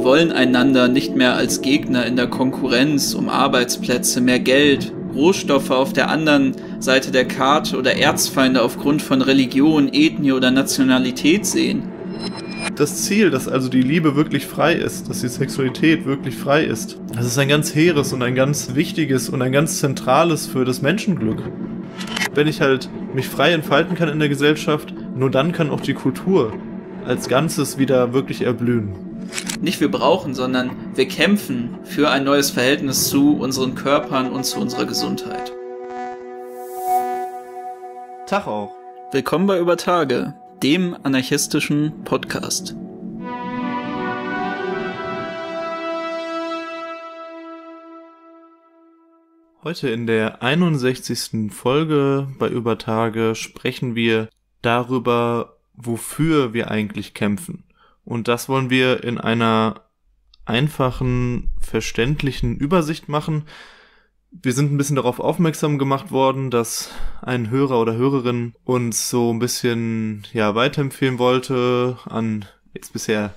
Wir wollen einander nicht mehr als Gegner in der Konkurrenz um Arbeitsplätze, mehr Geld, Rohstoffe auf der anderen Seite der Karte oder Erzfeinde aufgrund von Religion, Ethnie oder Nationalität sehen. Das Ziel, dass also die Liebe wirklich frei ist, dass die Sexualität wirklich frei ist, das ist ein ganz hehres und ein ganz wichtiges und ein ganz zentrales für das Menschenglück. Wenn ich halt mich frei entfalten kann in der Gesellschaft, nur dann kann auch die Kultur als Ganzes wieder wirklich erblühen nicht wir brauchen, sondern wir kämpfen für ein neues Verhältnis zu unseren Körpern und zu unserer Gesundheit. Tag auch. Willkommen bei Über Tage, dem anarchistischen Podcast. Heute in der 61. Folge bei Über Tage sprechen wir darüber, wofür wir eigentlich kämpfen. Und das wollen wir in einer einfachen, verständlichen Übersicht machen. Wir sind ein bisschen darauf aufmerksam gemacht worden, dass ein Hörer oder Hörerin uns so ein bisschen ja weiterempfehlen wollte an jetzt bisher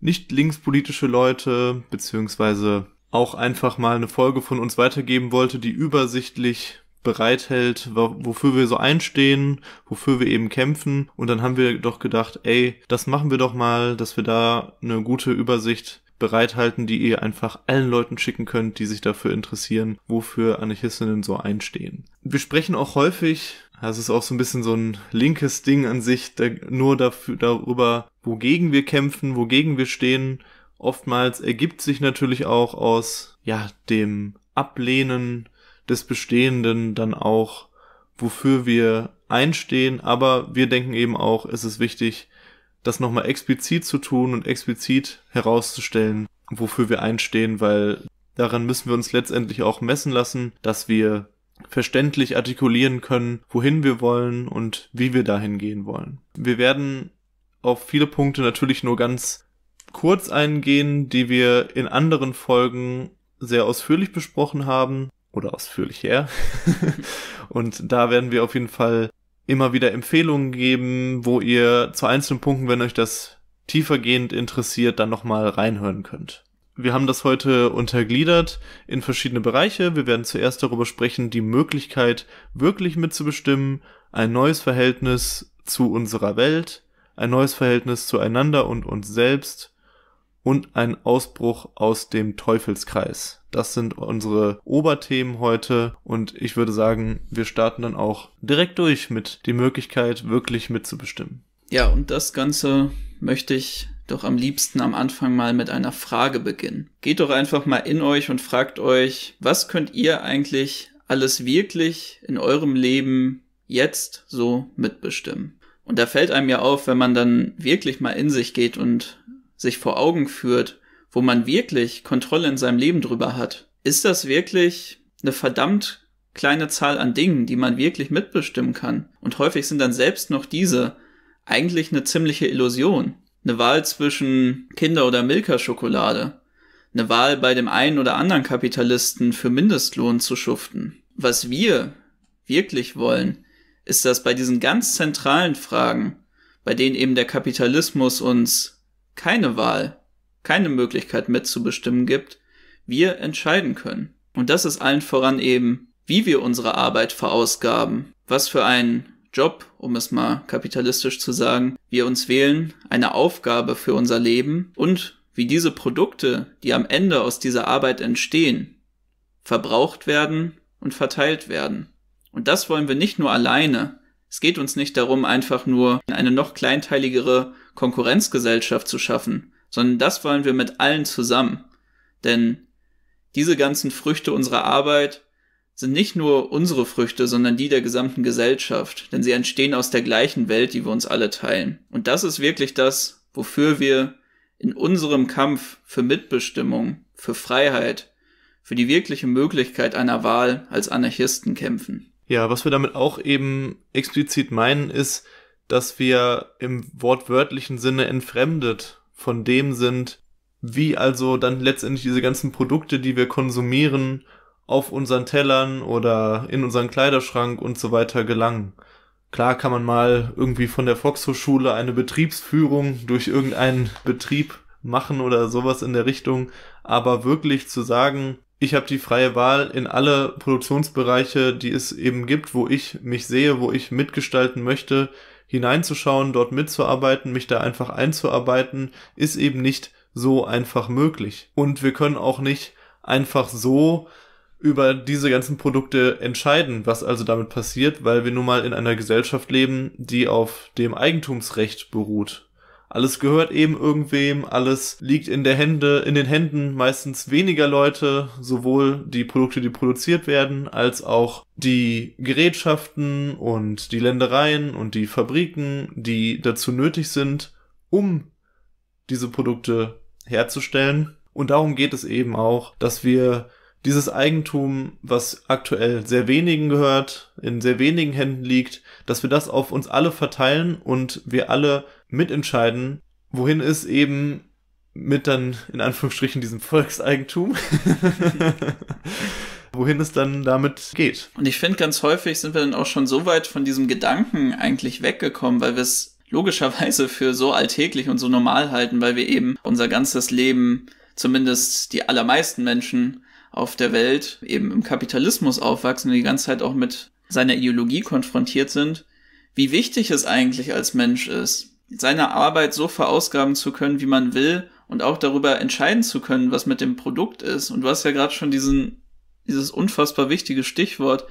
nicht linkspolitische Leute, beziehungsweise auch einfach mal eine Folge von uns weitergeben wollte, die übersichtlich bereithält, wofür wir so einstehen, wofür wir eben kämpfen. Und dann haben wir doch gedacht, ey, das machen wir doch mal, dass wir da eine gute Übersicht bereithalten, die ihr einfach allen Leuten schicken könnt, die sich dafür interessieren, wofür Anarchistinnen so einstehen. Wir sprechen auch häufig, das ist auch so ein bisschen so ein linkes Ding an sich, nur dafür, darüber, wogegen wir kämpfen, wogegen wir stehen. Oftmals ergibt sich natürlich auch aus, ja, dem Ablehnen des Bestehenden dann auch, wofür wir einstehen. Aber wir denken eben auch, es ist wichtig, das nochmal explizit zu tun und explizit herauszustellen, wofür wir einstehen, weil daran müssen wir uns letztendlich auch messen lassen, dass wir verständlich artikulieren können, wohin wir wollen und wie wir dahin gehen wollen. Wir werden auf viele Punkte natürlich nur ganz kurz eingehen, die wir in anderen Folgen sehr ausführlich besprochen haben oder her. und da werden wir auf jeden Fall immer wieder Empfehlungen geben, wo ihr zu einzelnen Punkten, wenn euch das tiefergehend interessiert, dann nochmal reinhören könnt. Wir haben das heute untergliedert in verschiedene Bereiche. Wir werden zuerst darüber sprechen, die Möglichkeit wirklich mitzubestimmen, ein neues Verhältnis zu unserer Welt, ein neues Verhältnis zueinander und uns selbst, und ein Ausbruch aus dem Teufelskreis. Das sind unsere Oberthemen heute und ich würde sagen, wir starten dann auch direkt durch mit die Möglichkeit, wirklich mitzubestimmen. Ja, und das Ganze möchte ich doch am liebsten am Anfang mal mit einer Frage beginnen. Geht doch einfach mal in euch und fragt euch, was könnt ihr eigentlich alles wirklich in eurem Leben jetzt so mitbestimmen? Und da fällt einem ja auf, wenn man dann wirklich mal in sich geht und sich vor Augen führt, wo man wirklich Kontrolle in seinem Leben drüber hat, ist das wirklich eine verdammt kleine Zahl an Dingen, die man wirklich mitbestimmen kann. Und häufig sind dann selbst noch diese eigentlich eine ziemliche Illusion. Eine Wahl zwischen Kinder- oder Milka-Schokolade. Eine Wahl bei dem einen oder anderen Kapitalisten für Mindestlohn zu schuften. Was wir wirklich wollen, ist, dass bei diesen ganz zentralen Fragen, bei denen eben der Kapitalismus uns keine Wahl, keine Möglichkeit mitzubestimmen gibt, wir entscheiden können. Und das ist allen voran eben, wie wir unsere Arbeit verausgaben, was für einen Job, um es mal kapitalistisch zu sagen, wir uns wählen, eine Aufgabe für unser Leben und wie diese Produkte, die am Ende aus dieser Arbeit entstehen, verbraucht werden und verteilt werden. Und das wollen wir nicht nur alleine. Es geht uns nicht darum, einfach nur eine noch kleinteiligere Konkurrenzgesellschaft zu schaffen, sondern das wollen wir mit allen zusammen. Denn diese ganzen Früchte unserer Arbeit sind nicht nur unsere Früchte, sondern die der gesamten Gesellschaft, denn sie entstehen aus der gleichen Welt, die wir uns alle teilen. Und das ist wirklich das, wofür wir in unserem Kampf für Mitbestimmung, für Freiheit, für die wirkliche Möglichkeit einer Wahl als Anarchisten kämpfen. Ja, was wir damit auch eben explizit meinen, ist, dass wir im wortwörtlichen Sinne entfremdet von dem sind, wie also dann letztendlich diese ganzen Produkte, die wir konsumieren, auf unseren Tellern oder in unseren Kleiderschrank und so weiter gelangen. Klar kann man mal irgendwie von der Volkshochschule eine Betriebsführung durch irgendeinen Betrieb machen oder sowas in der Richtung, aber wirklich zu sagen, ich habe die freie Wahl in alle Produktionsbereiche, die es eben gibt, wo ich mich sehe, wo ich mitgestalten möchte, hineinzuschauen, dort mitzuarbeiten, mich da einfach einzuarbeiten, ist eben nicht so einfach möglich. Und wir können auch nicht einfach so über diese ganzen Produkte entscheiden, was also damit passiert, weil wir nun mal in einer Gesellschaft leben, die auf dem Eigentumsrecht beruht. Alles gehört eben irgendwem, alles liegt in der Hände, in den Händen meistens weniger Leute, sowohl die Produkte, die produziert werden, als auch die Gerätschaften und die Ländereien und die Fabriken, die dazu nötig sind, um diese Produkte herzustellen. Und darum geht es eben auch, dass wir dieses Eigentum, was aktuell sehr wenigen gehört, in sehr wenigen Händen liegt, dass wir das auf uns alle verteilen und wir alle mitentscheiden, wohin es eben mit dann in Anführungsstrichen diesem Volkseigentum, wohin es dann damit geht. Und ich finde, ganz häufig sind wir dann auch schon so weit von diesem Gedanken eigentlich weggekommen, weil wir es logischerweise für so alltäglich und so normal halten, weil wir eben unser ganzes Leben, zumindest die allermeisten Menschen, auf der Welt eben im Kapitalismus aufwachsen und die ganze Zeit auch mit seiner Ideologie konfrontiert sind, wie wichtig es eigentlich als Mensch ist, seine Arbeit so verausgaben zu können, wie man will und auch darüber entscheiden zu können, was mit dem Produkt ist. Und du hast ja gerade schon diesen, dieses unfassbar wichtige Stichwort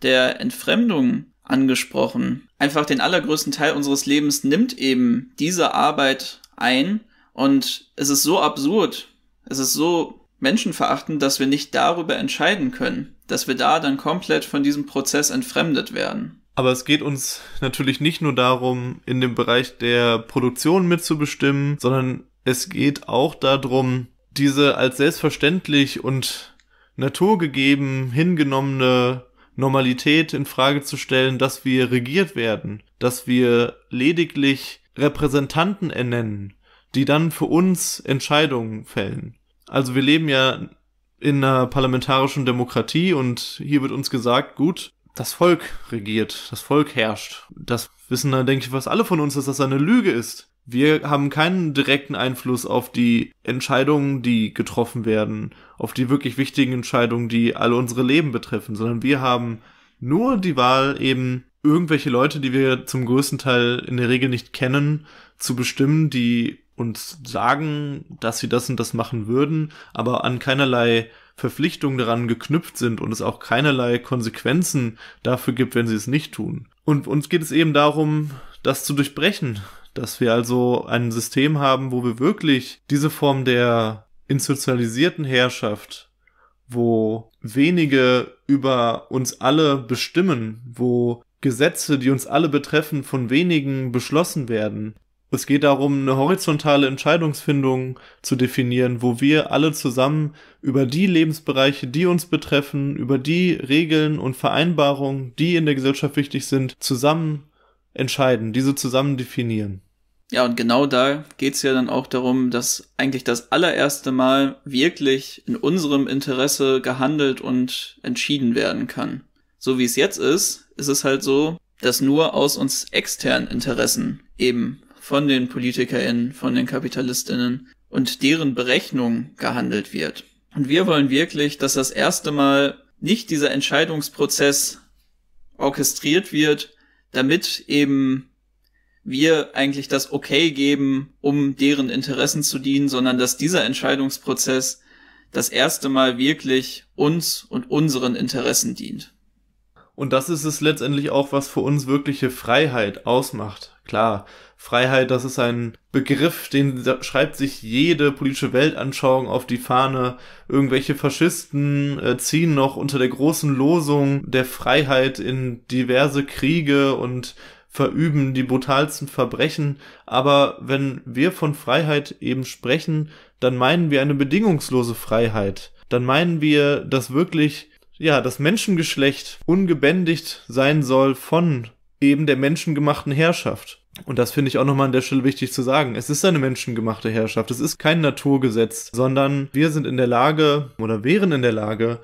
der Entfremdung angesprochen. Einfach den allergrößten Teil unseres Lebens nimmt eben diese Arbeit ein und es ist so absurd, es ist so menschenverachtend, dass wir nicht darüber entscheiden können, dass wir da dann komplett von diesem Prozess entfremdet werden. Aber es geht uns natürlich nicht nur darum, in dem Bereich der Produktion mitzubestimmen, sondern es geht auch darum, diese als selbstverständlich und naturgegeben hingenommene Normalität in Frage zu stellen, dass wir regiert werden, dass wir lediglich Repräsentanten ernennen, die dann für uns Entscheidungen fällen. Also wir leben ja in einer parlamentarischen Demokratie und hier wird uns gesagt, gut, das Volk regiert, das Volk herrscht. Das wissen dann, denke ich, was alle von uns, dass das eine Lüge ist. Wir haben keinen direkten Einfluss auf die Entscheidungen, die getroffen werden, auf die wirklich wichtigen Entscheidungen, die alle unsere Leben betreffen, sondern wir haben nur die Wahl, eben irgendwelche Leute, die wir zum größten Teil in der Regel nicht kennen, zu bestimmen, die uns sagen, dass sie das und das machen würden, aber an keinerlei Verpflichtungen daran geknüpft sind und es auch keinerlei Konsequenzen dafür gibt, wenn sie es nicht tun. Und uns geht es eben darum, das zu durchbrechen, dass wir also ein System haben, wo wir wirklich diese Form der institutionalisierten Herrschaft, wo wenige über uns alle bestimmen, wo Gesetze, die uns alle betreffen, von wenigen beschlossen werden, es geht darum, eine horizontale Entscheidungsfindung zu definieren, wo wir alle zusammen über die Lebensbereiche, die uns betreffen, über die Regeln und Vereinbarungen, die in der Gesellschaft wichtig sind, zusammen entscheiden, diese zusammen definieren. Ja, und genau da geht's ja dann auch darum, dass eigentlich das allererste Mal wirklich in unserem Interesse gehandelt und entschieden werden kann. So wie es jetzt ist, ist es halt so, dass nur aus uns externen Interessen eben von den PolitikerInnen, von den KapitalistInnen und deren Berechnung gehandelt wird. Und wir wollen wirklich, dass das erste Mal nicht dieser Entscheidungsprozess orchestriert wird, damit eben wir eigentlich das Okay geben, um deren Interessen zu dienen, sondern dass dieser Entscheidungsprozess das erste Mal wirklich uns und unseren Interessen dient. Und das ist es letztendlich auch, was für uns wirkliche Freiheit ausmacht. Klar, Freiheit, das ist ein Begriff, den schreibt sich jede politische Weltanschauung auf die Fahne. Irgendwelche Faschisten äh, ziehen noch unter der großen Losung der Freiheit in diverse Kriege und verüben die brutalsten Verbrechen. Aber wenn wir von Freiheit eben sprechen, dann meinen wir eine bedingungslose Freiheit. Dann meinen wir, dass wirklich ja, das Menschengeschlecht ungebändigt sein soll von eben der menschengemachten Herrschaft. Und das finde ich auch nochmal an der Stelle wichtig zu sagen. Es ist eine menschengemachte Herrschaft. Es ist kein Naturgesetz, sondern wir sind in der Lage oder wären in der Lage,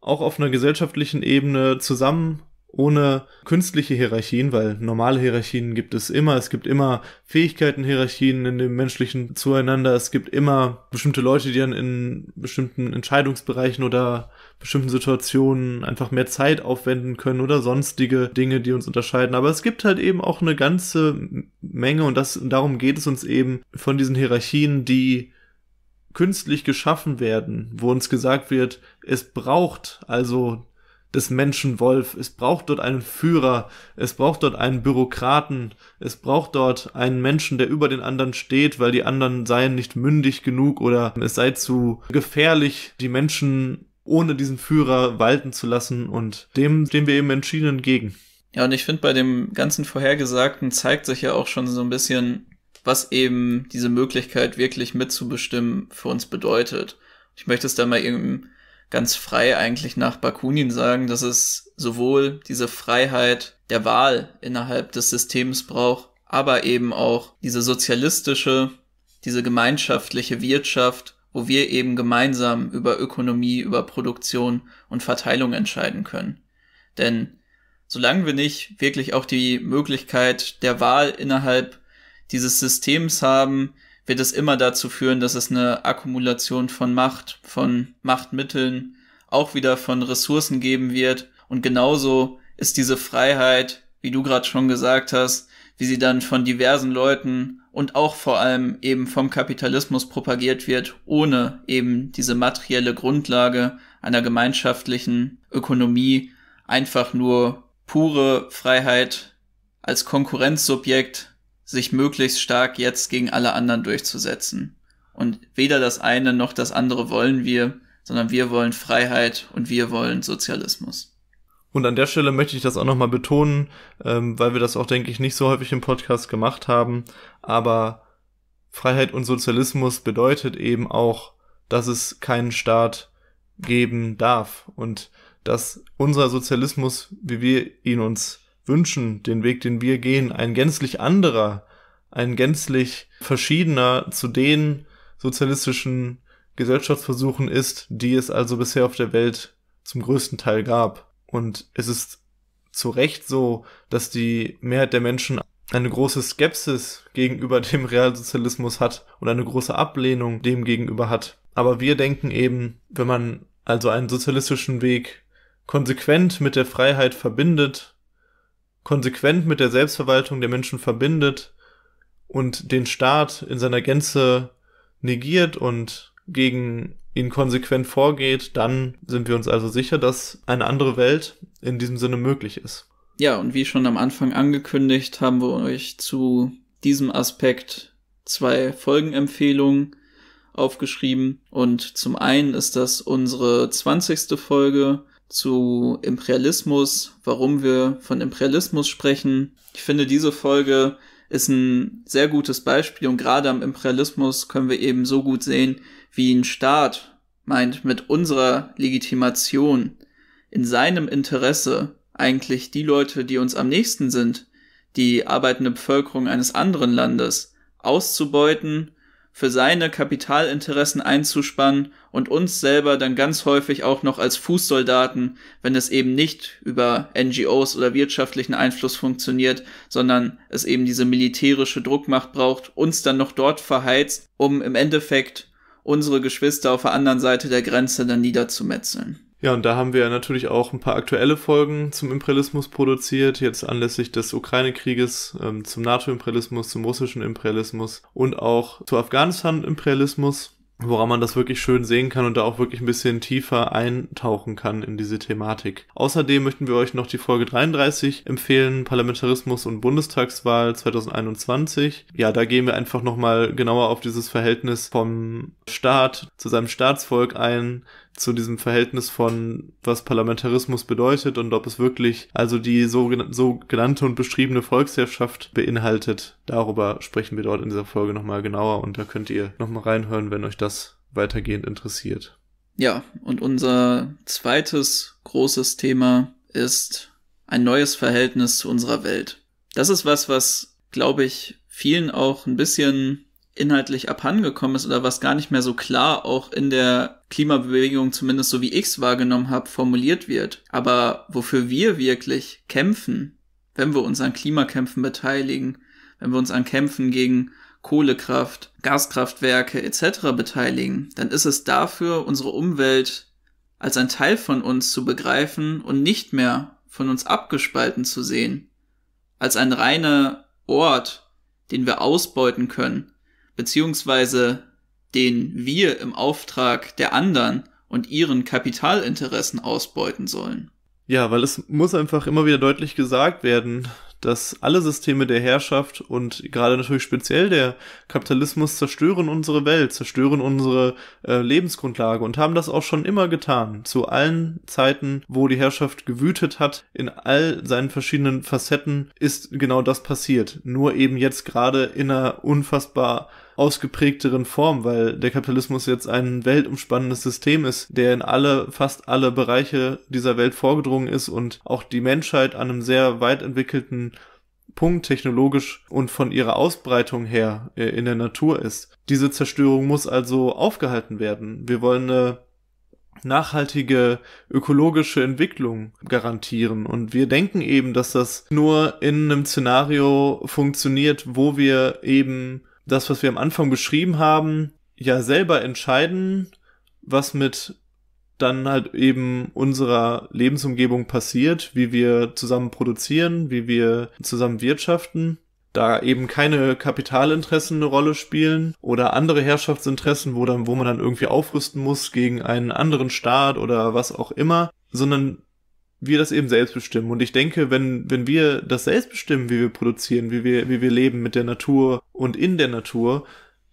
auch auf einer gesellschaftlichen Ebene zusammen ohne künstliche Hierarchien, weil normale Hierarchien gibt es immer. Es gibt immer Fähigkeiten-Hierarchien in dem menschlichen Zueinander. Es gibt immer bestimmte Leute, die dann in bestimmten Entscheidungsbereichen oder bestimmten Situationen einfach mehr Zeit aufwenden können oder sonstige Dinge, die uns unterscheiden. Aber es gibt halt eben auch eine ganze Menge und das, darum geht es uns eben von diesen Hierarchien, die künstlich geschaffen werden, wo uns gesagt wird, es braucht also des Menschen Wolf. Es braucht dort einen Führer, es braucht dort einen Bürokraten, es braucht dort einen Menschen, der über den anderen steht, weil die anderen seien nicht mündig genug oder es sei zu gefährlich, die Menschen ohne diesen Führer walten zu lassen und dem dem wir eben entschieden entgegen. Ja, und ich finde, bei dem ganzen Vorhergesagten zeigt sich ja auch schon so ein bisschen, was eben diese Möglichkeit wirklich mitzubestimmen für uns bedeutet. Ich möchte es da mal eben ganz frei eigentlich nach Bakunin sagen, dass es sowohl diese Freiheit der Wahl innerhalb des Systems braucht, aber eben auch diese sozialistische, diese gemeinschaftliche Wirtschaft wo wir eben gemeinsam über Ökonomie, über Produktion und Verteilung entscheiden können. Denn solange wir nicht wirklich auch die Möglichkeit der Wahl innerhalb dieses Systems haben, wird es immer dazu führen, dass es eine Akkumulation von Macht, von Machtmitteln, auch wieder von Ressourcen geben wird. Und genauso ist diese Freiheit, wie du gerade schon gesagt hast, wie sie dann von diversen Leuten und auch vor allem eben vom Kapitalismus propagiert wird, ohne eben diese materielle Grundlage einer gemeinschaftlichen Ökonomie, einfach nur pure Freiheit als Konkurrenzsubjekt sich möglichst stark jetzt gegen alle anderen durchzusetzen. Und weder das eine noch das andere wollen wir, sondern wir wollen Freiheit und wir wollen Sozialismus. Und an der Stelle möchte ich das auch nochmal betonen, ähm, weil wir das auch, denke ich, nicht so häufig im Podcast gemacht haben. Aber Freiheit und Sozialismus bedeutet eben auch, dass es keinen Staat geben darf und dass unser Sozialismus, wie wir ihn uns wünschen, den Weg, den wir gehen, ein gänzlich anderer, ein gänzlich verschiedener zu den sozialistischen Gesellschaftsversuchen ist, die es also bisher auf der Welt zum größten Teil gab. Und es ist zu Recht so, dass die Mehrheit der Menschen eine große Skepsis gegenüber dem Realsozialismus hat und eine große Ablehnung dem gegenüber hat. Aber wir denken eben, wenn man also einen sozialistischen Weg konsequent mit der Freiheit verbindet, konsequent mit der Selbstverwaltung der Menschen verbindet und den Staat in seiner Gänze negiert und gegen ihn konsequent vorgeht, dann sind wir uns also sicher, dass eine andere Welt in diesem Sinne möglich ist. Ja, und wie schon am Anfang angekündigt, haben wir euch zu diesem Aspekt zwei Folgenempfehlungen aufgeschrieben. Und zum einen ist das unsere 20. Folge zu Imperialismus, warum wir von Imperialismus sprechen. Ich finde, diese Folge ist ein sehr gutes Beispiel und gerade am Imperialismus können wir eben so gut sehen, wie ein Staat meint mit unserer Legitimation in seinem Interesse eigentlich die Leute, die uns am nächsten sind, die arbeitende Bevölkerung eines anderen Landes, auszubeuten, für seine Kapitalinteressen einzuspannen und uns selber dann ganz häufig auch noch als Fußsoldaten, wenn es eben nicht über NGOs oder wirtschaftlichen Einfluss funktioniert, sondern es eben diese militärische Druckmacht braucht, uns dann noch dort verheizt, um im Endeffekt unsere Geschwister auf der anderen Seite der Grenze dann niederzumetzeln. Ja, und da haben wir natürlich auch ein paar aktuelle Folgen zum Imperialismus produziert, jetzt anlässlich des Ukraine-Krieges, ähm, zum NATO-Imperialismus, zum russischen Imperialismus und auch zu Afghanistan-Imperialismus woran man das wirklich schön sehen kann und da auch wirklich ein bisschen tiefer eintauchen kann in diese Thematik. Außerdem möchten wir euch noch die Folge 33 empfehlen, Parlamentarismus und Bundestagswahl 2021. Ja, da gehen wir einfach nochmal genauer auf dieses Verhältnis vom Staat zu seinem Staatsvolk ein, zu diesem Verhältnis von, was Parlamentarismus bedeutet und ob es wirklich also die so, genannte und beschriebene Volksherrschaft beinhaltet. Darüber sprechen wir dort in dieser Folge nochmal genauer und da könnt ihr nochmal reinhören, wenn euch das weitergehend interessiert. Ja, und unser zweites großes Thema ist ein neues Verhältnis zu unserer Welt. Das ist was, was, glaube ich, vielen auch ein bisschen inhaltlich abhandengekommen ist oder was gar nicht mehr so klar auch in der Klimabewegung, zumindest so wie ich es wahrgenommen habe, formuliert wird. Aber wofür wir wirklich kämpfen, wenn wir uns an Klimakämpfen beteiligen, wenn wir uns an Kämpfen gegen Kohlekraft, Gaskraftwerke etc. beteiligen, dann ist es dafür, unsere Umwelt als ein Teil von uns zu begreifen und nicht mehr von uns abgespalten zu sehen, als ein reiner Ort, den wir ausbeuten können, beziehungsweise den wir im Auftrag der anderen und ihren Kapitalinteressen ausbeuten sollen. Ja, weil es muss einfach immer wieder deutlich gesagt werden, dass alle Systeme der Herrschaft und gerade natürlich speziell der Kapitalismus zerstören unsere Welt, zerstören unsere äh, Lebensgrundlage und haben das auch schon immer getan. Zu allen Zeiten, wo die Herrschaft gewütet hat, in all seinen verschiedenen Facetten, ist genau das passiert. Nur eben jetzt gerade in einer unfassbar ausgeprägteren Form, weil der Kapitalismus jetzt ein weltumspannendes System ist, der in alle, fast alle Bereiche dieser Welt vorgedrungen ist und auch die Menschheit an einem sehr weit entwickelten Punkt technologisch und von ihrer Ausbreitung her äh, in der Natur ist. Diese Zerstörung muss also aufgehalten werden. Wir wollen eine nachhaltige ökologische Entwicklung garantieren. Und wir denken eben, dass das nur in einem Szenario funktioniert, wo wir eben das, was wir am Anfang beschrieben haben, ja selber entscheiden, was mit dann halt eben unserer Lebensumgebung passiert, wie wir zusammen produzieren, wie wir zusammen wirtschaften, da eben keine Kapitalinteressen eine Rolle spielen oder andere Herrschaftsinteressen, wo dann, wo man dann irgendwie aufrüsten muss gegen einen anderen Staat oder was auch immer, sondern wir das eben selbst bestimmen. Und ich denke, wenn, wenn wir das selbst bestimmen, wie wir produzieren, wie wir, wie wir leben mit der Natur und in der Natur,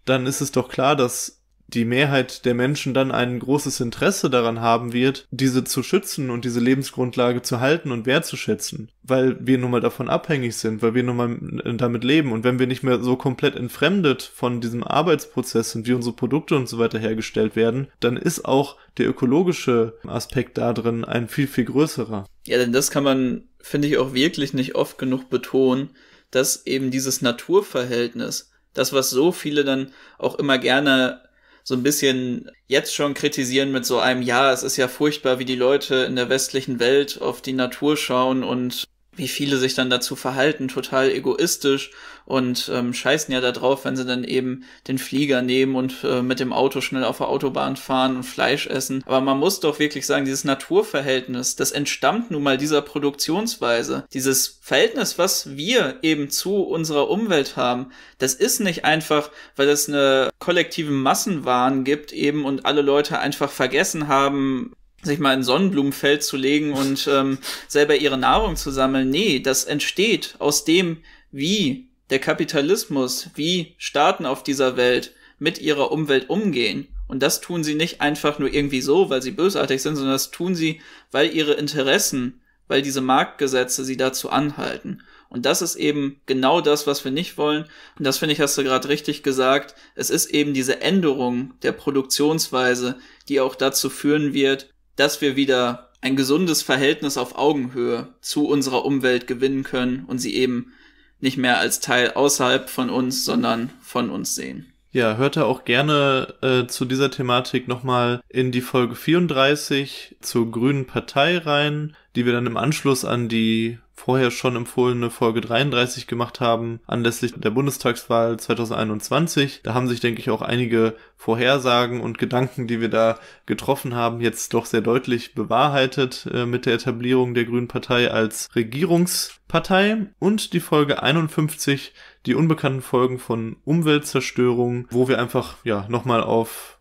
dann ist es doch klar, dass die Mehrheit der Menschen dann ein großes Interesse daran haben wird, diese zu schützen und diese Lebensgrundlage zu halten und wertzuschätzen, weil wir nun mal davon abhängig sind, weil wir nun mal äh, damit leben und wenn wir nicht mehr so komplett entfremdet von diesem Arbeitsprozess sind, wie unsere Produkte und so weiter hergestellt werden, dann ist auch der ökologische Aspekt da drin ein viel, viel größerer. Ja, denn das kann man, finde ich, auch wirklich nicht oft genug betonen, dass eben dieses Naturverhältnis, das, was so viele dann auch immer gerne so ein bisschen jetzt schon kritisieren mit so einem, ja, es ist ja furchtbar, wie die Leute in der westlichen Welt auf die Natur schauen und wie viele sich dann dazu verhalten, total egoistisch und ähm, scheißen ja da drauf, wenn sie dann eben den Flieger nehmen und äh, mit dem Auto schnell auf der Autobahn fahren und Fleisch essen. Aber man muss doch wirklich sagen, dieses Naturverhältnis, das entstammt nun mal dieser Produktionsweise. Dieses Verhältnis, was wir eben zu unserer Umwelt haben, das ist nicht einfach, weil es eine kollektive Massenwahn gibt eben und alle Leute einfach vergessen haben, sich mal ein Sonnenblumenfeld zu legen und ähm, selber ihre Nahrung zu sammeln. Nee, das entsteht aus dem, wie der Kapitalismus, wie Staaten auf dieser Welt mit ihrer Umwelt umgehen. Und das tun sie nicht einfach nur irgendwie so, weil sie bösartig sind, sondern das tun sie, weil ihre Interessen, weil diese Marktgesetze sie dazu anhalten. Und das ist eben genau das, was wir nicht wollen. Und das finde ich, hast du gerade richtig gesagt. Es ist eben diese Änderung der Produktionsweise, die auch dazu führen wird, dass wir wieder ein gesundes Verhältnis auf Augenhöhe zu unserer Umwelt gewinnen können und sie eben nicht mehr als Teil außerhalb von uns, sondern von uns sehen. Ja, hört da auch gerne äh, zu dieser Thematik nochmal in die Folge 34 zur Grünen Partei rein, die wir dann im Anschluss an die vorher schon empfohlene Folge 33 gemacht haben, anlässlich der Bundestagswahl 2021. Da haben sich, denke ich, auch einige Vorhersagen und Gedanken, die wir da getroffen haben, jetzt doch sehr deutlich bewahrheitet äh, mit der Etablierung der Grünen Partei als Regierungspartei und die Folge 51, die unbekannten Folgen von Umweltzerstörung, wo wir einfach ja nochmal auf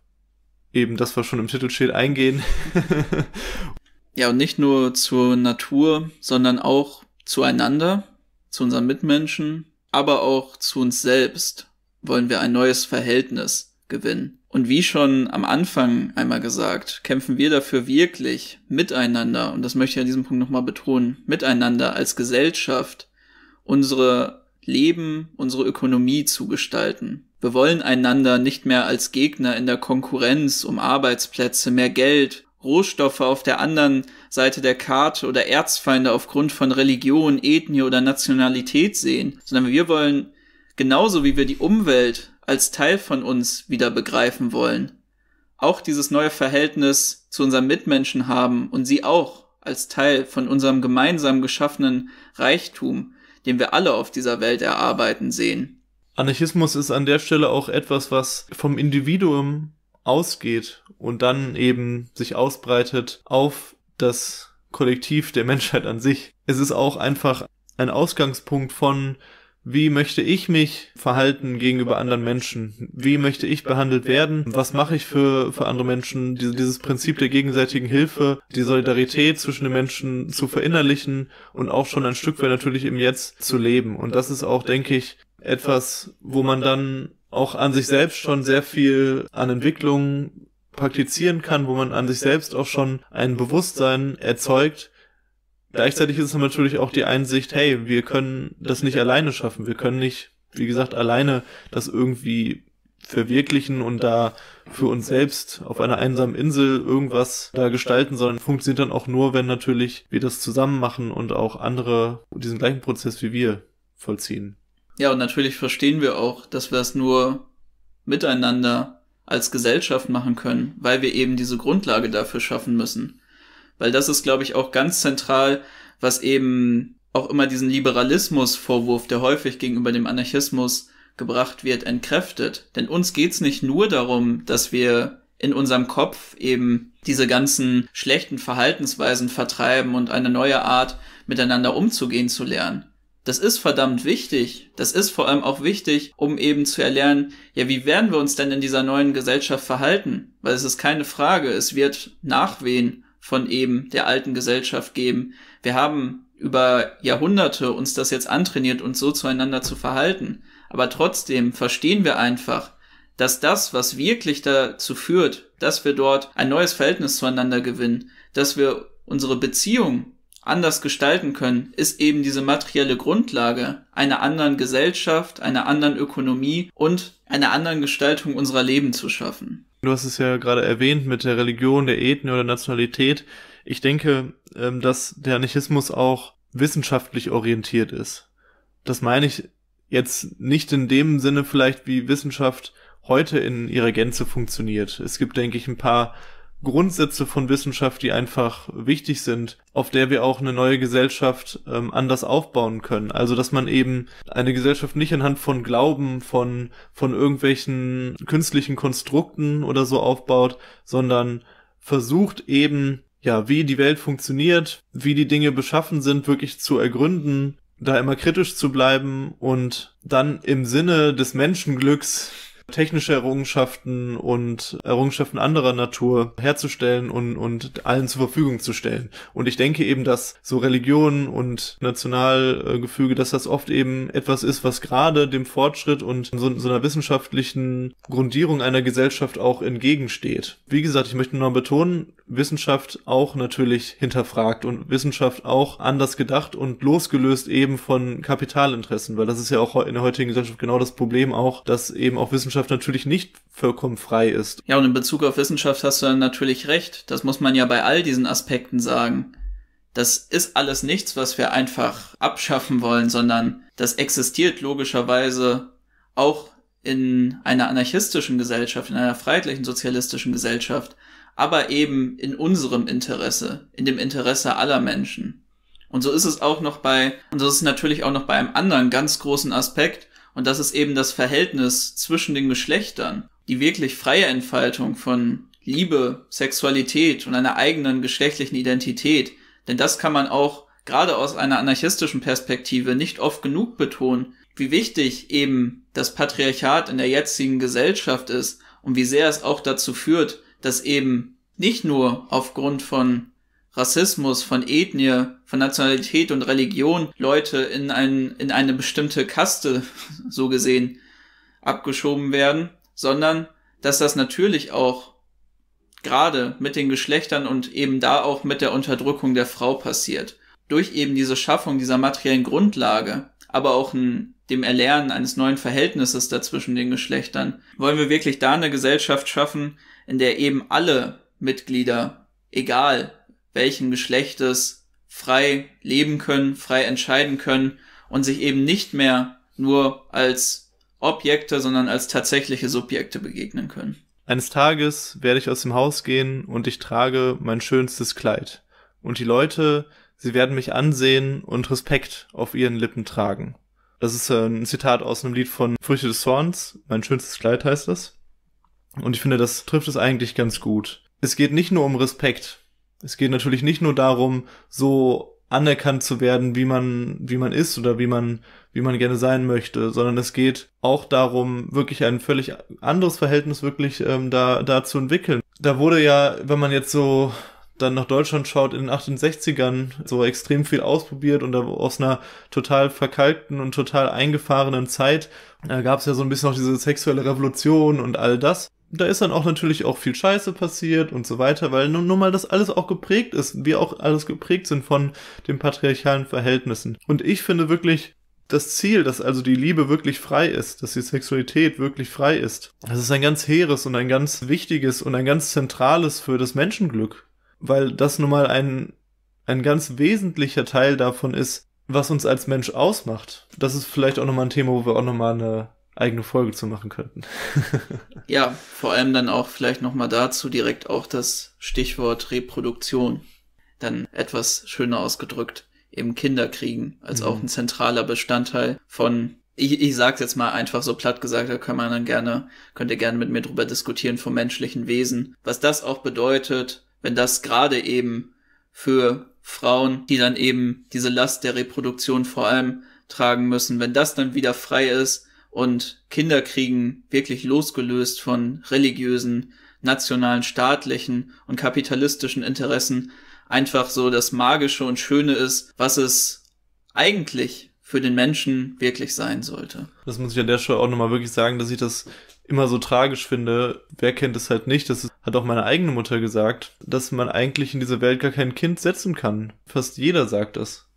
eben das, was schon im Titel steht, eingehen. ja, und nicht nur zur Natur, sondern auch Zueinander, zu unseren Mitmenschen, aber auch zu uns selbst wollen wir ein neues Verhältnis gewinnen. Und wie schon am Anfang einmal gesagt, kämpfen wir dafür wirklich miteinander, und das möchte ich an diesem Punkt nochmal betonen, miteinander als Gesellschaft unsere Leben, unsere Ökonomie zu gestalten. Wir wollen einander nicht mehr als Gegner in der Konkurrenz um Arbeitsplätze, mehr Geld Rohstoffe auf der anderen Seite der Karte oder Erzfeinde aufgrund von Religion, Ethnie oder Nationalität sehen, sondern wir wollen genauso wie wir die Umwelt als Teil von uns wieder begreifen wollen, auch dieses neue Verhältnis zu unseren Mitmenschen haben und sie auch als Teil von unserem gemeinsam geschaffenen Reichtum, den wir alle auf dieser Welt erarbeiten sehen. Anarchismus ist an der Stelle auch etwas, was vom Individuum ausgeht und dann eben sich ausbreitet auf das Kollektiv der Menschheit an sich. Es ist auch einfach ein Ausgangspunkt von, wie möchte ich mich verhalten gegenüber anderen Menschen? Wie möchte ich behandelt werden? Was mache ich für, für andere Menschen? Dieses Prinzip der gegenseitigen Hilfe, die Solidarität zwischen den Menschen zu verinnerlichen und auch schon ein Stück weit natürlich im Jetzt zu leben. Und das ist auch, denke ich, etwas, wo man dann auch an sich selbst schon sehr viel an Entwicklung praktizieren kann, wo man an sich selbst auch schon ein Bewusstsein erzeugt. Gleichzeitig ist es natürlich auch die Einsicht, hey, wir können das nicht alleine schaffen, wir können nicht, wie gesagt, alleine das irgendwie verwirklichen und da für uns selbst auf einer einsamen Insel irgendwas da gestalten, sondern funktioniert dann auch nur, wenn natürlich wir das zusammen machen und auch andere diesen gleichen Prozess wie wir vollziehen. Ja, und natürlich verstehen wir auch, dass wir es nur miteinander als Gesellschaft machen können, weil wir eben diese Grundlage dafür schaffen müssen. Weil das ist, glaube ich, auch ganz zentral, was eben auch immer diesen Liberalismusvorwurf, der häufig gegenüber dem Anarchismus gebracht wird, entkräftet. Denn uns geht's nicht nur darum, dass wir in unserem Kopf eben diese ganzen schlechten Verhaltensweisen vertreiben und eine neue Art miteinander umzugehen zu lernen. Das ist verdammt wichtig. Das ist vor allem auch wichtig, um eben zu erlernen, ja, wie werden wir uns denn in dieser neuen Gesellschaft verhalten? Weil es ist keine Frage, es wird Nachwehen von eben der alten Gesellschaft geben. Wir haben über Jahrhunderte uns das jetzt antrainiert, uns so zueinander zu verhalten. Aber trotzdem verstehen wir einfach, dass das, was wirklich dazu führt, dass wir dort ein neues Verhältnis zueinander gewinnen, dass wir unsere Beziehung anders gestalten können, ist eben diese materielle Grundlage einer anderen Gesellschaft, einer anderen Ökonomie und einer anderen Gestaltung unserer Leben zu schaffen. Du hast es ja gerade erwähnt mit der Religion, der Ethnie oder Nationalität. Ich denke, ähm, dass der Anarchismus auch wissenschaftlich orientiert ist. Das meine ich jetzt nicht in dem Sinne vielleicht, wie Wissenschaft heute in ihrer Gänze funktioniert. Es gibt, denke ich, ein paar Grundsätze von Wissenschaft, die einfach wichtig sind, auf der wir auch eine neue Gesellschaft ähm, anders aufbauen können. Also dass man eben eine Gesellschaft nicht anhand von Glauben, von, von irgendwelchen künstlichen Konstrukten oder so aufbaut, sondern versucht eben, ja, wie die Welt funktioniert, wie die Dinge beschaffen sind, wirklich zu ergründen, da immer kritisch zu bleiben und dann im Sinne des Menschenglücks technische Errungenschaften und Errungenschaften anderer Natur herzustellen und, und allen zur Verfügung zu stellen. Und ich denke eben, dass so Religion und Nationalgefüge, dass das oft eben etwas ist, was gerade dem Fortschritt und so, so einer wissenschaftlichen Grundierung einer Gesellschaft auch entgegensteht. Wie gesagt, ich möchte nur betonen, Wissenschaft auch natürlich hinterfragt und Wissenschaft auch anders gedacht und losgelöst eben von Kapitalinteressen, weil das ist ja auch in der heutigen Gesellschaft genau das Problem auch, dass eben auch Wissenschaft natürlich nicht vollkommen frei ist. Ja, und in Bezug auf Wissenschaft hast du dann natürlich recht. Das muss man ja bei all diesen Aspekten sagen. Das ist alles nichts, was wir einfach abschaffen wollen, sondern das existiert logischerweise auch in einer anarchistischen Gesellschaft, in einer freiheitlichen sozialistischen Gesellschaft aber eben in unserem Interesse, in dem Interesse aller Menschen. Und so ist es auch noch bei, und so ist es natürlich auch noch bei einem anderen ganz großen Aspekt, und das ist eben das Verhältnis zwischen den Geschlechtern. Die wirklich freie Entfaltung von Liebe, Sexualität und einer eigenen geschlechtlichen Identität. Denn das kann man auch gerade aus einer anarchistischen Perspektive nicht oft genug betonen, wie wichtig eben das Patriarchat in der jetzigen Gesellschaft ist und wie sehr es auch dazu führt, dass eben nicht nur aufgrund von Rassismus, von Ethnie, von Nationalität und Religion Leute in, ein, in eine bestimmte Kaste, so gesehen, abgeschoben werden, sondern dass das natürlich auch gerade mit den Geschlechtern und eben da auch mit der Unterdrückung der Frau passiert. Durch eben diese Schaffung dieser materiellen Grundlage aber auch ein, dem Erlernen eines neuen Verhältnisses dazwischen den Geschlechtern. Wollen wir wirklich da eine Gesellschaft schaffen, in der eben alle Mitglieder, egal welchen Geschlechtes, frei leben können, frei entscheiden können und sich eben nicht mehr nur als Objekte, sondern als tatsächliche Subjekte begegnen können. Eines Tages werde ich aus dem Haus gehen und ich trage mein schönstes Kleid. Und die Leute Sie werden mich ansehen und Respekt auf ihren Lippen tragen. Das ist äh, ein Zitat aus einem Lied von Früchte des Zorns. Mein schönstes Kleid heißt das. Und ich finde, das trifft es eigentlich ganz gut. Es geht nicht nur um Respekt. Es geht natürlich nicht nur darum, so anerkannt zu werden, wie man, wie man ist oder wie man, wie man gerne sein möchte, sondern es geht auch darum, wirklich ein völlig anderes Verhältnis wirklich ähm, da, da zu entwickeln. Da wurde ja, wenn man jetzt so dann nach Deutschland schaut, in den 68ern so extrem viel ausprobiert und da aus einer total verkalkten und total eingefahrenen Zeit äh, gab es ja so ein bisschen auch diese sexuelle Revolution und all das. Da ist dann auch natürlich auch viel Scheiße passiert und so weiter, weil nun, nun mal das alles auch geprägt ist, wir auch alles geprägt sind von den patriarchalen Verhältnissen. Und ich finde wirklich, das Ziel, dass also die Liebe wirklich frei ist, dass die Sexualität wirklich frei ist, das ist ein ganz hehres und ein ganz wichtiges und ein ganz zentrales für das Menschenglück weil das nun mal ein, ein ganz wesentlicher Teil davon ist, was uns als Mensch ausmacht. Das ist vielleicht auch nochmal ein Thema, wo wir auch nochmal eine eigene Folge zu machen könnten. ja, vor allem dann auch vielleicht nochmal dazu direkt auch das Stichwort Reproduktion. Dann etwas schöner ausgedrückt, eben Kinder kriegen, als mhm. auch ein zentraler Bestandteil von, ich, ich sag's jetzt mal einfach so platt gesagt, da kann man dann gerne, könnt ihr gerne mit mir drüber diskutieren vom menschlichen Wesen. Was das auch bedeutet, wenn das gerade eben für Frauen, die dann eben diese Last der Reproduktion vor allem tragen müssen, wenn das dann wieder frei ist und Kinder kriegen, wirklich losgelöst von religiösen, nationalen, staatlichen und kapitalistischen Interessen, einfach so das Magische und Schöne ist, was es eigentlich für den Menschen wirklich sein sollte. Das muss ich an der Stelle auch nochmal wirklich sagen, dass ich das immer so tragisch finde, wer kennt es halt nicht, das hat auch meine eigene Mutter gesagt, dass man eigentlich in diese Welt gar kein Kind setzen kann. Fast jeder sagt das.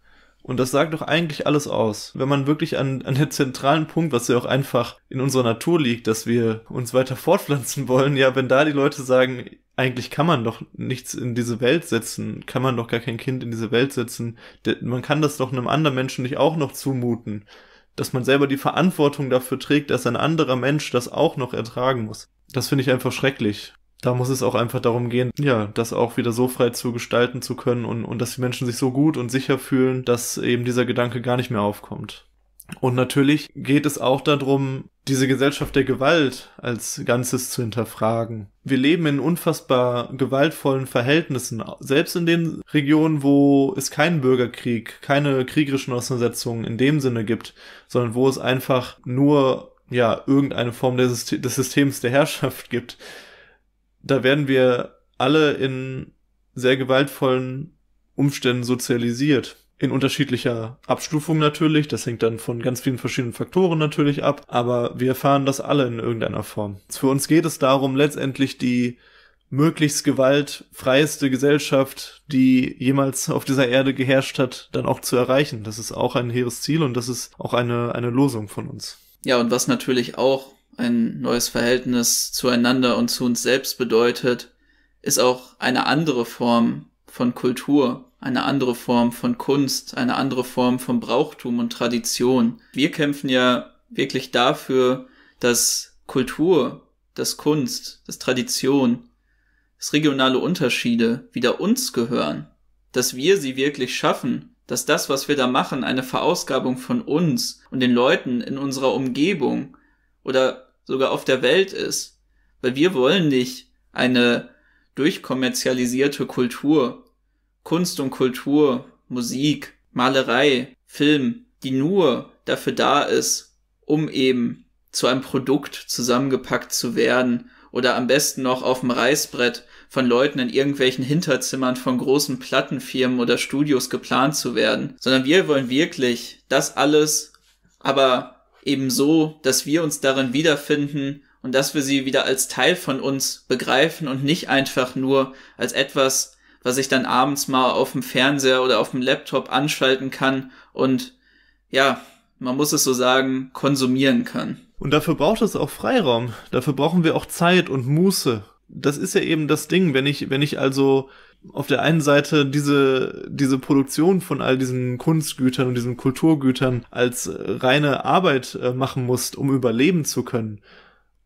Und das sagt doch eigentlich alles aus. Wenn man wirklich an, an der zentralen Punkt, was ja auch einfach in unserer Natur liegt, dass wir uns weiter fortpflanzen wollen, ja, wenn da die Leute sagen, eigentlich kann man doch nichts in diese Welt setzen, kann man doch gar kein Kind in diese Welt setzen, man kann das doch einem anderen Menschen nicht auch noch zumuten dass man selber die Verantwortung dafür trägt, dass ein anderer Mensch das auch noch ertragen muss. Das finde ich einfach schrecklich. Da muss es auch einfach darum gehen, ja, das auch wieder so frei zu gestalten zu können und, und dass die Menschen sich so gut und sicher fühlen, dass eben dieser Gedanke gar nicht mehr aufkommt. Und natürlich geht es auch darum, diese Gesellschaft der Gewalt als Ganzes zu hinterfragen. Wir leben in unfassbar gewaltvollen Verhältnissen, selbst in den Regionen, wo es keinen Bürgerkrieg, keine kriegerischen Auseinandersetzungen in dem Sinne gibt, sondern wo es einfach nur, ja, irgendeine Form System, des Systems der Herrschaft gibt. Da werden wir alle in sehr gewaltvollen Umständen sozialisiert in unterschiedlicher Abstufung natürlich. Das hängt dann von ganz vielen verschiedenen Faktoren natürlich ab, aber wir erfahren das alle in irgendeiner Form. Für uns geht es darum, letztendlich die möglichst gewaltfreieste Gesellschaft, die jemals auf dieser Erde geherrscht hat, dann auch zu erreichen. Das ist auch ein hehres Ziel und das ist auch eine, eine Losung von uns. Ja, und was natürlich auch ein neues Verhältnis zueinander und zu uns selbst bedeutet, ist auch eine andere Form von Kultur, eine andere Form von Kunst, eine andere Form von Brauchtum und Tradition. Wir kämpfen ja wirklich dafür, dass Kultur, dass Kunst, dass Tradition, dass regionale Unterschiede wieder uns gehören, dass wir sie wirklich schaffen, dass das, was wir da machen, eine Verausgabung von uns und den Leuten in unserer Umgebung oder sogar auf der Welt ist, weil wir wollen nicht eine durchkommerzialisierte Kultur, Kunst und Kultur, Musik, Malerei, Film, die nur dafür da ist, um eben zu einem Produkt zusammengepackt zu werden oder am besten noch auf dem Reißbrett von Leuten in irgendwelchen Hinterzimmern von großen Plattenfirmen oder Studios geplant zu werden, sondern wir wollen wirklich das alles, aber eben so, dass wir uns darin wiederfinden und dass wir sie wieder als Teil von uns begreifen und nicht einfach nur als etwas, was ich dann abends mal auf dem Fernseher oder auf dem Laptop anschalten kann und ja, man muss es so sagen, konsumieren kann. Und dafür braucht es auch Freiraum. Dafür brauchen wir auch Zeit und Muße. Das ist ja eben das Ding, wenn ich, wenn ich also auf der einen Seite diese, diese Produktion von all diesen Kunstgütern und diesen Kulturgütern als äh, reine Arbeit äh, machen muss, um überleben zu können,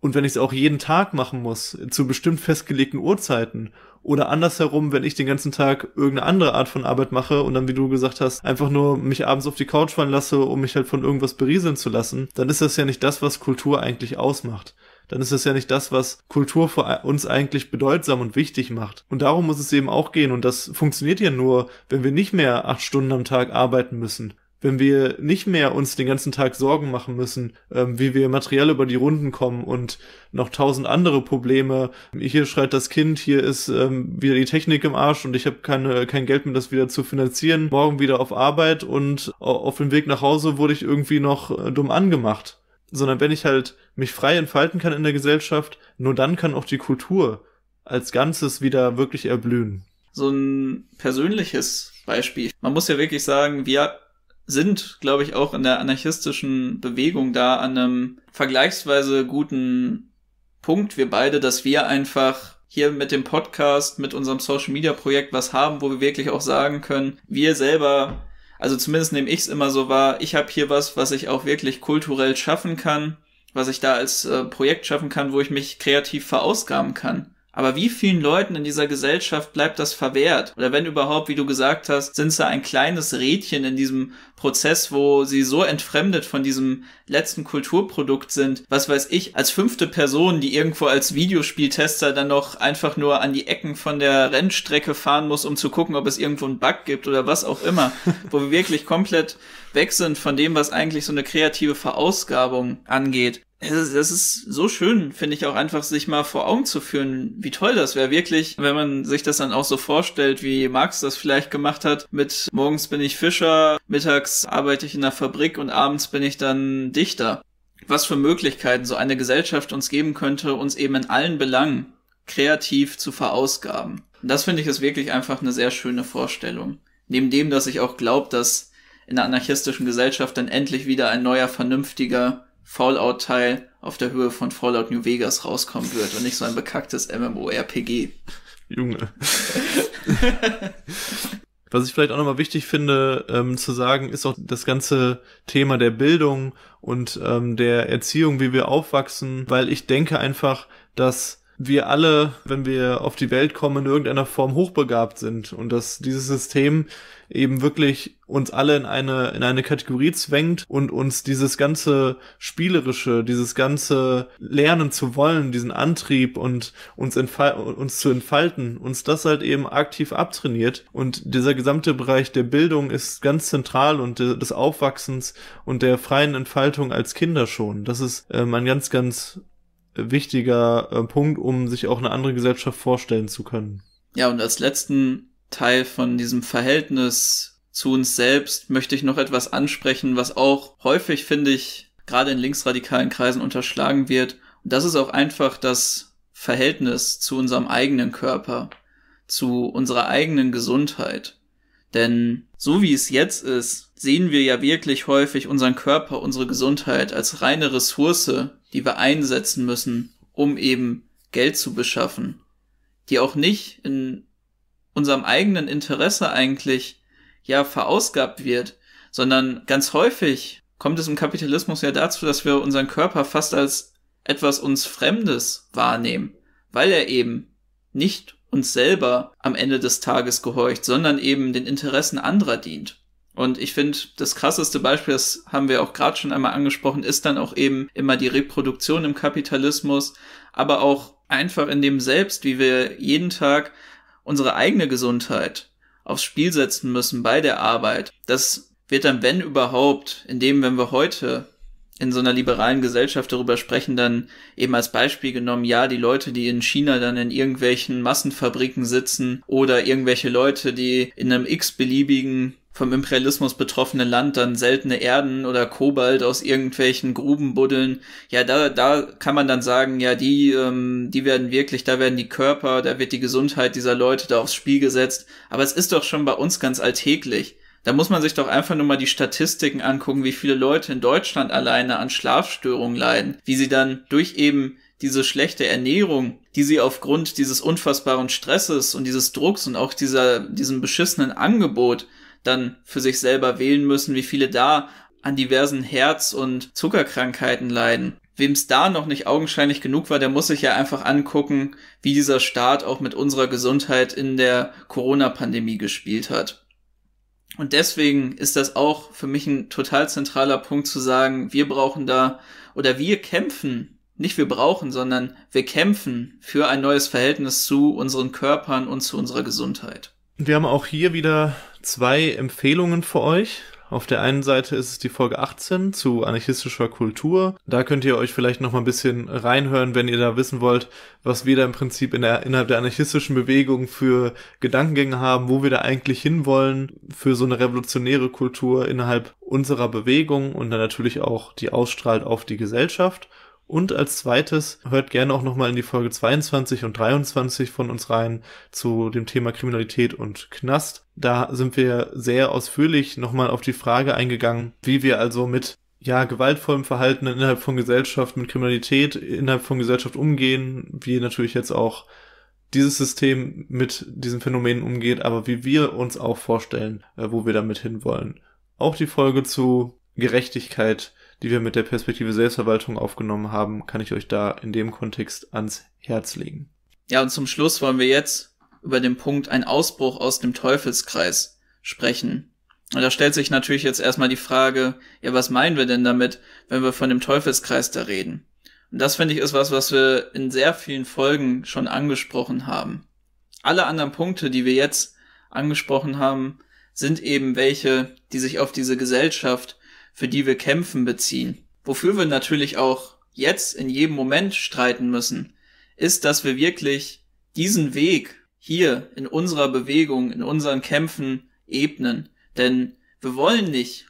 und wenn ich es auch jeden Tag machen muss, zu bestimmt festgelegten Uhrzeiten, oder andersherum, wenn ich den ganzen Tag irgendeine andere Art von Arbeit mache und dann, wie du gesagt hast, einfach nur mich abends auf die Couch fallen lasse, um mich halt von irgendwas berieseln zu lassen, dann ist das ja nicht das, was Kultur eigentlich ausmacht dann ist das ja nicht das, was Kultur für uns eigentlich bedeutsam und wichtig macht. Und darum muss es eben auch gehen. Und das funktioniert ja nur, wenn wir nicht mehr acht Stunden am Tag arbeiten müssen, wenn wir nicht mehr uns den ganzen Tag Sorgen machen müssen, ähm, wie wir materiell über die Runden kommen und noch tausend andere Probleme. Hier schreit das Kind, hier ist ähm, wieder die Technik im Arsch und ich habe keine kein Geld mehr, das wieder zu finanzieren. Morgen wieder auf Arbeit und äh, auf dem Weg nach Hause wurde ich irgendwie noch äh, dumm angemacht. Sondern wenn ich halt mich frei entfalten kann in der Gesellschaft, nur dann kann auch die Kultur als Ganzes wieder wirklich erblühen. So ein persönliches Beispiel. Man muss ja wirklich sagen, wir sind, glaube ich, auch in der anarchistischen Bewegung da an einem vergleichsweise guten Punkt, wir beide, dass wir einfach hier mit dem Podcast, mit unserem Social Media Projekt was haben, wo wir wirklich auch sagen können, wir selber, also zumindest nehme ich es immer so wahr, ich habe hier was, was ich auch wirklich kulturell schaffen kann, was ich da als äh, Projekt schaffen kann, wo ich mich kreativ verausgaben kann. Aber wie vielen Leuten in dieser Gesellschaft bleibt das verwehrt? Oder wenn überhaupt, wie du gesagt hast, sind sie ein kleines Rädchen in diesem Prozess, wo sie so entfremdet von diesem letzten Kulturprodukt sind. Was weiß ich, als fünfte Person, die irgendwo als Videospieltester dann noch einfach nur an die Ecken von der Rennstrecke fahren muss, um zu gucken, ob es irgendwo einen Bug gibt oder was auch immer, wo wir wirklich komplett weg sind von dem, was eigentlich so eine kreative Verausgabung angeht. Das ist so schön, finde ich auch einfach, sich mal vor Augen zu führen, wie toll das wäre wirklich, wenn man sich das dann auch so vorstellt, wie Marx das vielleicht gemacht hat, mit morgens bin ich Fischer, mittags arbeite ich in der Fabrik und abends bin ich dann Dichter. Was für Möglichkeiten so eine Gesellschaft uns geben könnte, uns eben in allen Belangen kreativ zu verausgaben. das finde ich ist wirklich einfach eine sehr schöne Vorstellung. Neben dem, dass ich auch glaube, dass in der anarchistischen Gesellschaft dann endlich wieder ein neuer, vernünftiger, Fallout-Teil auf der Höhe von Fallout New Vegas rauskommen wird und nicht so ein bekacktes MMORPG. Junge. Was ich vielleicht auch nochmal wichtig finde ähm, zu sagen, ist auch das ganze Thema der Bildung und ähm, der Erziehung, wie wir aufwachsen, weil ich denke einfach, dass wir alle, wenn wir auf die Welt kommen, in irgendeiner Form hochbegabt sind und dass dieses System eben wirklich uns alle in eine, in eine Kategorie zwängt und uns dieses ganze Spielerische, dieses ganze Lernen zu wollen, diesen Antrieb und uns, uns zu entfalten, uns das halt eben aktiv abtrainiert. Und dieser gesamte Bereich der Bildung ist ganz zentral und de des Aufwachsens und der freien Entfaltung als Kinder schon. Das ist ähm, ein ganz, ganz wichtiger äh, Punkt, um sich auch eine andere Gesellschaft vorstellen zu können. Ja, und als letzten Teil von diesem Verhältnis zu uns selbst möchte ich noch etwas ansprechen, was auch häufig, finde ich, gerade in linksradikalen Kreisen unterschlagen wird. Und das ist auch einfach das Verhältnis zu unserem eigenen Körper, zu unserer eigenen Gesundheit. Denn so wie es jetzt ist, sehen wir ja wirklich häufig unseren Körper, unsere Gesundheit als reine Ressource, die wir einsetzen müssen, um eben Geld zu beschaffen, die auch nicht in unserem eigenen Interesse eigentlich ja verausgabt wird, sondern ganz häufig kommt es im Kapitalismus ja dazu, dass wir unseren Körper fast als etwas uns Fremdes wahrnehmen, weil er eben nicht uns selber am Ende des Tages gehorcht, sondern eben den Interessen anderer dient. Und ich finde, das krasseste Beispiel, das haben wir auch gerade schon einmal angesprochen, ist dann auch eben immer die Reproduktion im Kapitalismus, aber auch einfach in dem selbst, wie wir jeden Tag unsere eigene Gesundheit aufs Spiel setzen müssen bei der Arbeit. Das wird dann, wenn überhaupt, in dem, wenn wir heute in so einer liberalen Gesellschaft darüber sprechen, dann eben als Beispiel genommen, ja, die Leute, die in China dann in irgendwelchen Massenfabriken sitzen oder irgendwelche Leute, die in einem x-beliebigen vom Imperialismus betroffene Land dann seltene Erden oder Kobalt aus irgendwelchen Gruben buddeln. Ja, da, da kann man dann sagen, ja, die, ähm, die werden wirklich, da werden die Körper, da wird die Gesundheit dieser Leute da aufs Spiel gesetzt. Aber es ist doch schon bei uns ganz alltäglich. Da muss man sich doch einfach nur mal die Statistiken angucken, wie viele Leute in Deutschland alleine an Schlafstörungen leiden, wie sie dann durch eben diese schlechte Ernährung, die sie aufgrund dieses unfassbaren Stresses und dieses Drucks und auch dieser, diesem beschissenen Angebot dann für sich selber wählen müssen, wie viele da an diversen Herz- und Zuckerkrankheiten leiden. Wem es da noch nicht augenscheinlich genug war, der muss sich ja einfach angucken, wie dieser Staat auch mit unserer Gesundheit in der Corona-Pandemie gespielt hat. Und deswegen ist das auch für mich ein total zentraler Punkt zu sagen, wir brauchen da oder wir kämpfen, nicht wir brauchen, sondern wir kämpfen für ein neues Verhältnis zu unseren Körpern und zu unserer Gesundheit. Wir haben auch hier wieder zwei Empfehlungen für euch. Auf der einen Seite ist es die Folge 18 zu anarchistischer Kultur. Da könnt ihr euch vielleicht noch mal ein bisschen reinhören, wenn ihr da wissen wollt, was wir da im Prinzip in der, innerhalb der anarchistischen Bewegung für Gedankengänge haben, wo wir da eigentlich hinwollen für so eine revolutionäre Kultur innerhalb unserer Bewegung und dann natürlich auch die ausstrahlt auf die Gesellschaft. Und als zweites, hört gerne auch nochmal in die Folge 22 und 23 von uns rein zu dem Thema Kriminalität und Knast. Da sind wir sehr ausführlich nochmal auf die Frage eingegangen, wie wir also mit ja, gewaltvollem Verhalten innerhalb von Gesellschaft, mit Kriminalität innerhalb von Gesellschaft umgehen, wie natürlich jetzt auch dieses System mit diesen Phänomenen umgeht, aber wie wir uns auch vorstellen, äh, wo wir damit hinwollen. Auch die Folge zu Gerechtigkeit die wir mit der Perspektive Selbstverwaltung aufgenommen haben, kann ich euch da in dem Kontext ans Herz legen. Ja, und zum Schluss wollen wir jetzt über den Punkt ein Ausbruch aus dem Teufelskreis sprechen. Und da stellt sich natürlich jetzt erstmal die Frage, ja, was meinen wir denn damit, wenn wir von dem Teufelskreis da reden? Und das finde ich ist was, was wir in sehr vielen Folgen schon angesprochen haben. Alle anderen Punkte, die wir jetzt angesprochen haben, sind eben welche, die sich auf diese Gesellschaft für die wir kämpfen, beziehen. Wofür wir natürlich auch jetzt in jedem Moment streiten müssen, ist, dass wir wirklich diesen Weg hier in unserer Bewegung, in unseren Kämpfen ebnen. Denn wir wollen nicht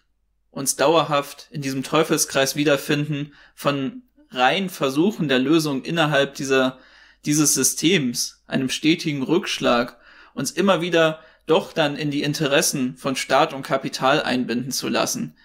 uns dauerhaft in diesem Teufelskreis wiederfinden von rein Versuchen der Lösung innerhalb dieser, dieses Systems, einem stetigen Rückschlag, uns immer wieder doch dann in die Interessen von Staat und Kapital einbinden zu lassen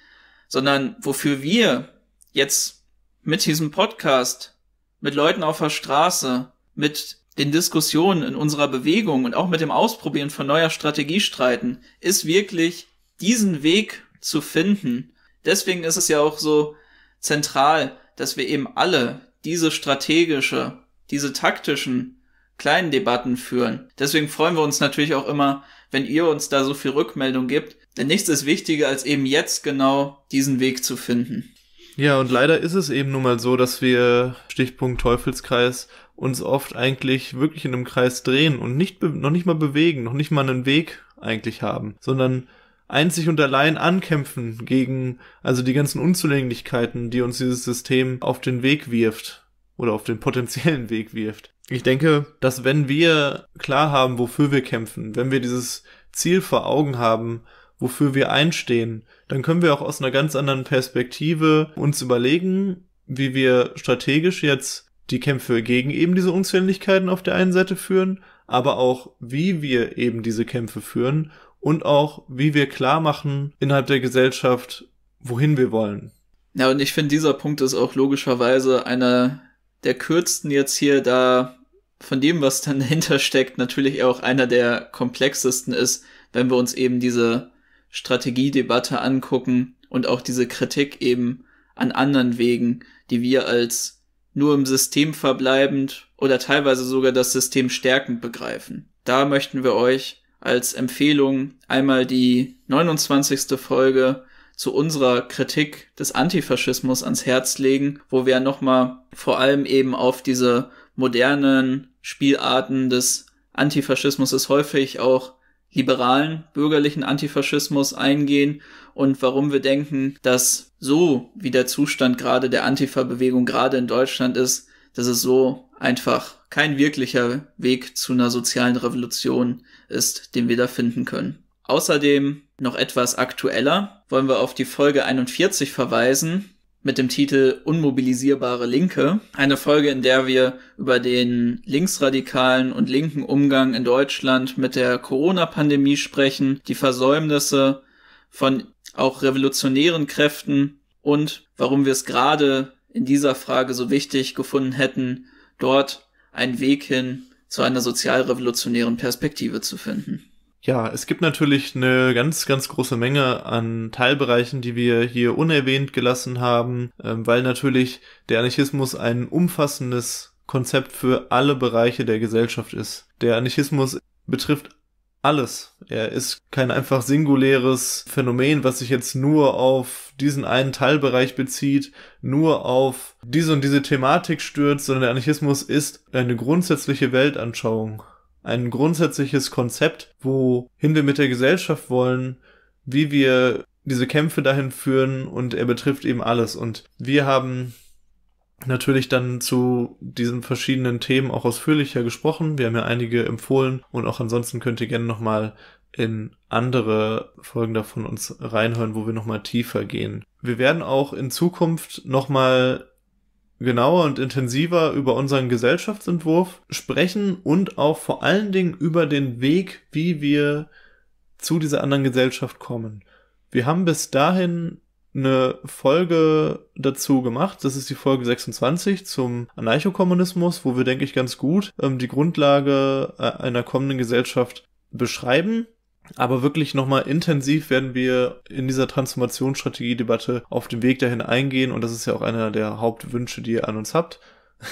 sondern wofür wir jetzt mit diesem Podcast, mit Leuten auf der Straße, mit den Diskussionen in unserer Bewegung und auch mit dem Ausprobieren von neuer Strategie streiten, ist wirklich diesen Weg zu finden. Deswegen ist es ja auch so zentral, dass wir eben alle diese strategische, diese taktischen kleinen Debatten führen. Deswegen freuen wir uns natürlich auch immer, wenn ihr uns da so viel Rückmeldung gibt, denn nichts ist wichtiger, als eben jetzt genau diesen Weg zu finden. Ja, und leider ist es eben nun mal so, dass wir, Stichpunkt Teufelskreis, uns oft eigentlich wirklich in einem Kreis drehen und nicht, noch nicht mal bewegen, noch nicht mal einen Weg eigentlich haben, sondern einzig und allein ankämpfen gegen, also die ganzen Unzulänglichkeiten, die uns dieses System auf den Weg wirft oder auf den potenziellen Weg wirft. Ich denke, dass wenn wir klar haben, wofür wir kämpfen, wenn wir dieses Ziel vor Augen haben, wofür wir einstehen, dann können wir auch aus einer ganz anderen Perspektive uns überlegen, wie wir strategisch jetzt die Kämpfe gegen eben diese Unzähnlichkeiten auf der einen Seite führen, aber auch wie wir eben diese Kämpfe führen und auch wie wir klar machen innerhalb der Gesellschaft, wohin wir wollen. Ja, und ich finde, dieser Punkt ist auch logischerweise einer der kürzten jetzt hier, da von dem, was dann dahinter steckt, natürlich auch einer der komplexesten ist, wenn wir uns eben diese Strategiedebatte angucken und auch diese Kritik eben an anderen Wegen, die wir als nur im System verbleibend oder teilweise sogar das System stärkend begreifen. Da möchten wir euch als Empfehlung einmal die 29. Folge zu unserer Kritik des Antifaschismus ans Herz legen, wo wir nochmal vor allem eben auf diese modernen Spielarten des Antifaschismus ist häufig auch liberalen, bürgerlichen Antifaschismus eingehen und warum wir denken, dass so wie der Zustand gerade der Antifa-Bewegung gerade in Deutschland ist, dass es so einfach kein wirklicher Weg zu einer sozialen Revolution ist, den wir da finden können. Außerdem noch etwas aktueller wollen wir auf die Folge 41 verweisen, mit dem Titel Unmobilisierbare Linke. Eine Folge, in der wir über den linksradikalen und linken Umgang in Deutschland mit der Corona-Pandemie sprechen, die Versäumnisse von auch revolutionären Kräften und warum wir es gerade in dieser Frage so wichtig gefunden hätten, dort einen Weg hin zu einer sozialrevolutionären Perspektive zu finden. Ja, es gibt natürlich eine ganz, ganz große Menge an Teilbereichen, die wir hier unerwähnt gelassen haben, ähm, weil natürlich der Anarchismus ein umfassendes Konzept für alle Bereiche der Gesellschaft ist. Der Anarchismus betrifft alles. Er ist kein einfach singuläres Phänomen, was sich jetzt nur auf diesen einen Teilbereich bezieht, nur auf diese und diese Thematik stürzt, sondern der Anarchismus ist eine grundsätzliche Weltanschauung ein grundsätzliches Konzept, wohin wir mit der Gesellschaft wollen, wie wir diese Kämpfe dahin führen und er betrifft eben alles. Und wir haben natürlich dann zu diesen verschiedenen Themen auch ausführlicher gesprochen. Wir haben ja einige empfohlen und auch ansonsten könnt ihr gerne nochmal in andere Folgen davon uns reinhören, wo wir nochmal tiefer gehen. Wir werden auch in Zukunft nochmal genauer und intensiver über unseren Gesellschaftsentwurf sprechen und auch vor allen Dingen über den Weg, wie wir zu dieser anderen Gesellschaft kommen. Wir haben bis dahin eine Folge dazu gemacht. Das ist die Folge 26 zum Anarchokommunismus, wo wir, denke ich, ganz gut ähm, die Grundlage äh, einer kommenden Gesellschaft beschreiben. Aber wirklich nochmal intensiv werden wir in dieser Transformationsstrategie-Debatte auf den Weg dahin eingehen. Und das ist ja auch einer der Hauptwünsche, die ihr an uns habt.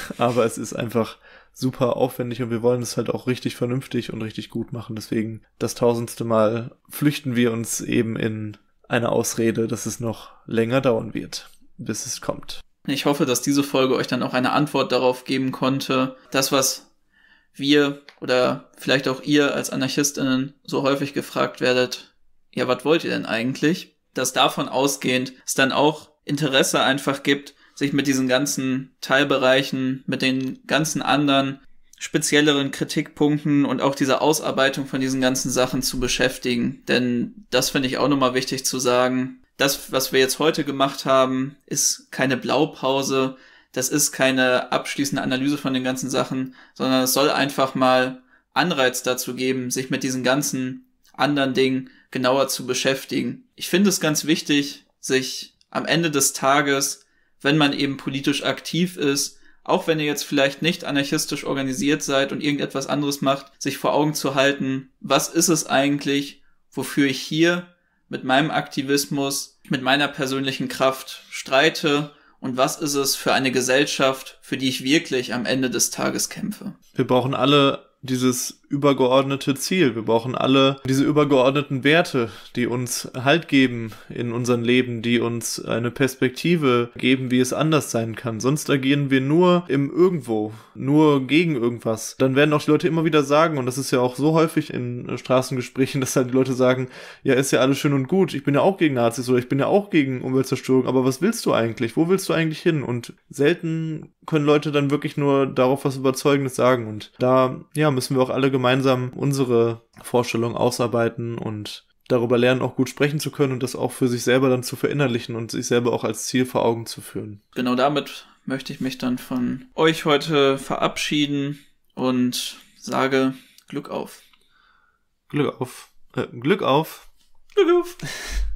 Aber es ist einfach super aufwendig und wir wollen es halt auch richtig vernünftig und richtig gut machen. Deswegen das tausendste Mal flüchten wir uns eben in eine Ausrede, dass es noch länger dauern wird, bis es kommt. Ich hoffe, dass diese Folge euch dann auch eine Antwort darauf geben konnte. Das, was wir oder vielleicht auch ihr als Anarchistinnen so häufig gefragt werdet, ja, was wollt ihr denn eigentlich? Dass davon ausgehend es dann auch Interesse einfach gibt, sich mit diesen ganzen Teilbereichen, mit den ganzen anderen spezielleren Kritikpunkten und auch dieser Ausarbeitung von diesen ganzen Sachen zu beschäftigen. Denn das finde ich auch nochmal wichtig zu sagen. Das, was wir jetzt heute gemacht haben, ist keine Blaupause, das ist keine abschließende Analyse von den ganzen Sachen, sondern es soll einfach mal Anreiz dazu geben, sich mit diesen ganzen anderen Dingen genauer zu beschäftigen. Ich finde es ganz wichtig, sich am Ende des Tages, wenn man eben politisch aktiv ist, auch wenn ihr jetzt vielleicht nicht anarchistisch organisiert seid und irgendetwas anderes macht, sich vor Augen zu halten, was ist es eigentlich, wofür ich hier mit meinem Aktivismus, mit meiner persönlichen Kraft streite und was ist es für eine Gesellschaft, für die ich wirklich am Ende des Tages kämpfe. Wir brauchen alle dieses übergeordnete Ziel. Wir brauchen alle diese übergeordneten Werte, die uns Halt geben in unserem Leben, die uns eine Perspektive geben, wie es anders sein kann. Sonst agieren wir nur im Irgendwo, nur gegen irgendwas. Dann werden auch die Leute immer wieder sagen, und das ist ja auch so häufig in äh, Straßengesprächen, dass halt die Leute sagen, ja, ist ja alles schön und gut, ich bin ja auch gegen Nazis oder ich bin ja auch gegen Umweltzerstörung, aber was willst du eigentlich? Wo willst du eigentlich hin? Und selten können Leute dann wirklich nur darauf was Überzeugendes sagen. Und da, ja, müssen wir auch alle gemeinsam unsere Vorstellungen ausarbeiten und darüber lernen, auch gut sprechen zu können und das auch für sich selber dann zu verinnerlichen und sich selber auch als Ziel vor Augen zu führen. Genau damit möchte ich mich dann von euch heute verabschieden und sage Glück auf. Glück auf. Äh, Glück auf. Glück auf.